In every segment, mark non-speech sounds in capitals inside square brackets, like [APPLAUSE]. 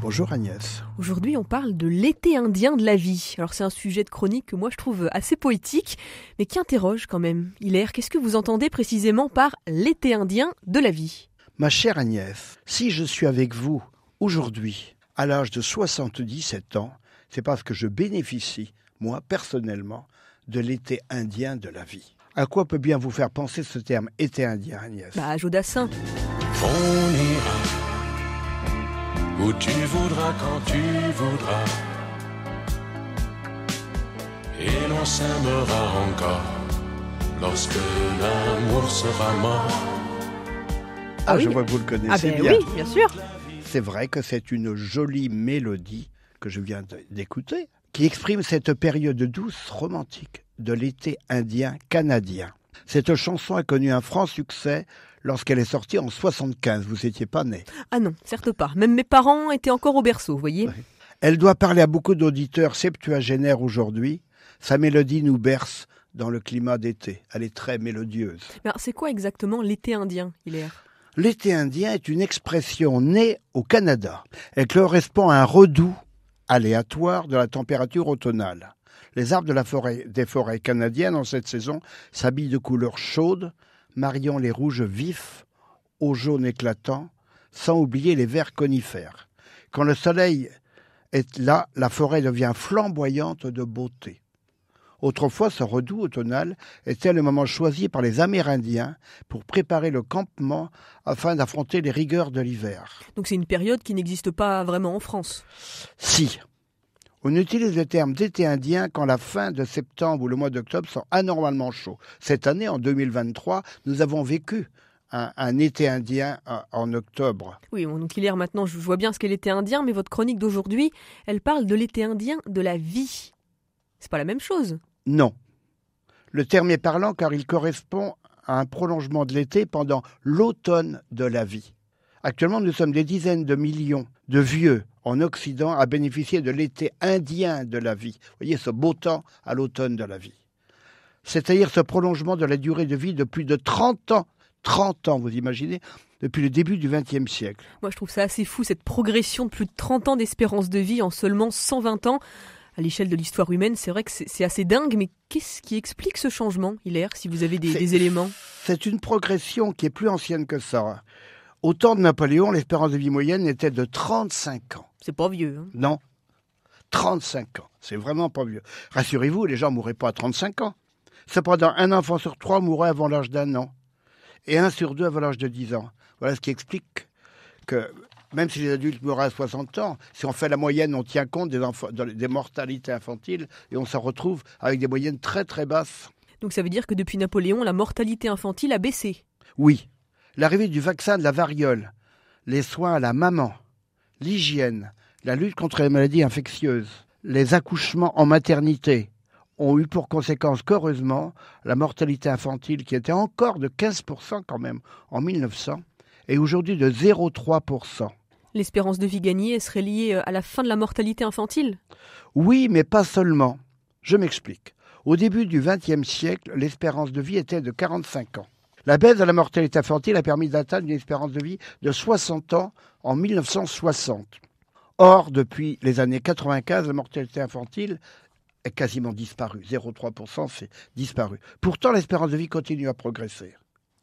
Bonjour Agnès. Aujourd'hui, on parle de l'été indien de la vie. Alors, c'est un sujet de chronique que moi je trouve assez poétique, mais qui interroge quand même. Hilaire, qu'est-ce que vous entendez précisément par l'été indien de la vie Ma chère Agnès, si je suis avec vous aujourd'hui, à l'âge de 77 ans, c'est parce que je bénéficie, moi personnellement, de l'été indien de la vie. À quoi peut bien vous faire penser ce terme été indien, Agnès Bah, Jodassin où tu voudras quand tu voudras. Et l'on s'aimera encore lorsque l'amour sera mort. Ah, ah je vois que vous le connaissez ah ben bien. Oui, bien sûr. C'est vrai que c'est une jolie mélodie que je viens d'écouter qui exprime cette période douce romantique de l'été indien canadien. Cette chanson a connu un franc succès lorsqu'elle est sortie en 75. Vous n'étiez pas né. Ah non, certes pas. Même mes parents étaient encore au berceau, vous voyez. Elle doit parler à beaucoup d'auditeurs septuagénaires aujourd'hui. Sa mélodie nous berce dans le climat d'été. Elle est très mélodieuse. c'est quoi exactement l'été indien, Hilaire L'été indien est une expression née au Canada. Elle correspond à un redout aléatoire de la température automnale. Les arbres des forêts canadiennes en cette saison s'habillent de couleurs chaudes, mariant les rouges vifs au jaune éclatant, sans oublier les verts conifères. Quand le soleil est là, la forêt devient flamboyante de beauté. Autrefois, ce redout automnal était le moment choisi par les Amérindiens pour préparer le campement afin d'affronter les rigueurs de l'hiver. Donc c'est une période qui n'existe pas vraiment en France. Si, on utilise le terme d'été indien quand la fin de septembre ou le mois d'octobre sont anormalement chauds. Cette année, en 2023, nous avons vécu un, été indien euh, en octobre. Oui, donc a maintenant, je vois bien ce qu'est l'été indien, mais votre chronique d'aujourd'hui, elle parle de l'été indien de la vie. C'est pas la même chose. Non. Le terme est parlant car il correspond à un prolongement de l'été pendant l'automne de la vie. Actuellement, nous sommes des dizaines de millions de vieux en Occident à bénéficier de l'été indien de la vie. Vous voyez ce beau temps à l'automne de la vie. C'est-à-dire ce prolongement de la durée de vie de plus de 30 ans 30 ans, vous imaginez, depuis le début du XXe siècle. Moi, je trouve ça assez fou, cette progression de plus de 30 ans d'espérance de vie en seulement 120 ans. À l'échelle de l'histoire humaine, c'est vrai que c'est assez dingue, mais qu'est-ce qui explique ce changement, Hilaire, si vous avez des, des éléments C'est une progression qui est plus ancienne que ça. Au temps de Napoléon, l'espérance de vie moyenne était de 35 ans. C'est pas vieux. Hein? non. 35 ans. C'est vraiment pas vieux. Rassurez-vous, les gens mouraient pas à 35 ans. Cependant, un enfant sur trois mourait avant l'âge d'un an et un sur deux avant l'âge de 10 ans. Voilà ce qui explique que même si les adultes mouraient à 60 ans, si on fait la moyenne, on tient compte des, des mortalités infantiles et on s'en retrouve avec des moyennes très très basses. Donc ça veut dire que depuis Napoléon, la mortalité infantile a baissé Oui, l'arrivée du vaccin de la variole, les soins à la maman, l'hygiène, la lutte contre les maladies infectieuses, les accouchements en maternité ont eu pour conséquence qu'heureusement, la mortalité infantile, qui était encore de 15% quand même en 1900, est aujourd'hui de 0,3%. L'espérance de vie gagnée serait liée euh, à la fin de la mortalité infantile Oui, mais pas seulement. Je m'explique. Au début du XXe siècle, l'espérance de vie était de 45 ans. La baisse de la mortalité infantile a permis d'atteindre une espérance de vie de 60 ans en 1960. Or, depuis les années 95, la mortalité infantile est quasiment disparue. 0,3%, c'est disparu. Pourtant, l'espérance de vie continue à progresser.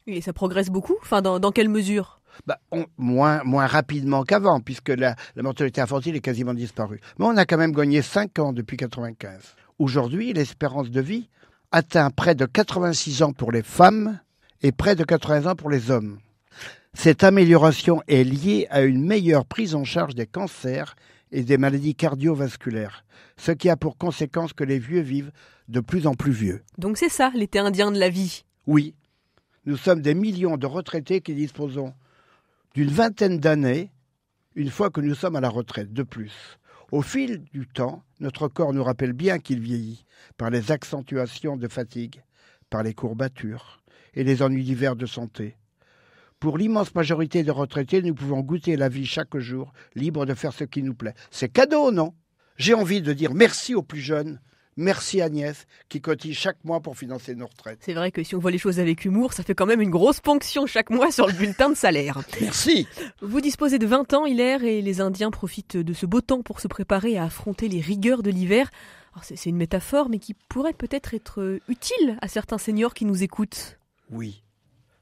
Et ça progresse beaucoup enfin, dans, quelle mesure bah, moins, moins rapidement qu'avant, puisque la, mortalité infantile est quasiment disparue. Mais on a quand même gagné 5 ans depuis 1995. Aujourd'hui, l'espérance de vie atteint près de 86 ans pour les femmes et près de 80 ans pour les hommes. Cette amélioration est liée à une meilleure prise en charge des cancers et des maladies cardiovasculaires, ce qui a pour conséquence que les vieux vivent de plus en plus vieux. Donc c'est ça l'été indien de la vie Oui. Nous sommes des millions de retraités qui disposons d'une vingtaine d'années une fois que nous sommes à la retraite de plus. Au fil du temps, notre corps nous rappelle bien qu'il vieillit par les accentuations de fatigue, par les courbatures, et les ennuis d'hiver de santé. Pour l'immense majorité des retraités, nous pouvons goûter la vie chaque jour, libre de faire ce qui nous plaît. C'est cadeau, non J'ai envie de dire merci aux plus jeunes Merci Agnès qui cotise chaque mois pour financer nos retraites. C'est vrai que si on voit les choses avec humour, ça fait quand même une grosse ponction chaque mois sur le bulletin de salaire. [LAUGHS] Merci. Vous disposez de 20 ans, Hilaire, et les Indiens profitent de ce beau temps pour se préparer à affronter les rigueurs de l'hiver. C'est une métaphore, mais qui pourrait peut-être être utile à certains seniors qui nous écoutent. Oui,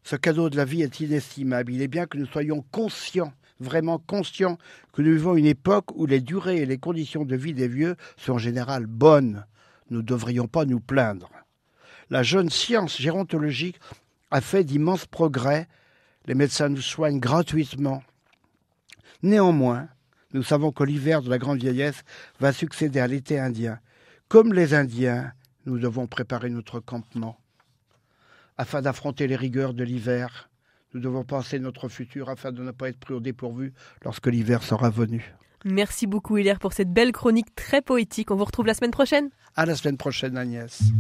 ce cadeau de la vie est inestimable. Il est bien que nous soyons conscients, vraiment conscients, que nous vivons une époque où les durées et les conditions de vie des vieux sont en général bonnes. Nous ne devrions pas nous plaindre. La jeune science gérontologique a fait d'immenses progrès. Les médecins nous soignent gratuitement. Néanmoins, nous savons que l'hiver de la grande vieillesse va succéder à l'été indien. Comme les Indiens, nous devons préparer notre campement afin d'affronter les rigueurs de l'hiver. Nous devons penser notre futur afin de ne pas être pris au dépourvu lorsque l'hiver sera venu. Merci beaucoup Hilaire pour cette belle chronique très poétique. On vous retrouve la semaine prochaine. À la semaine prochaine Agnès.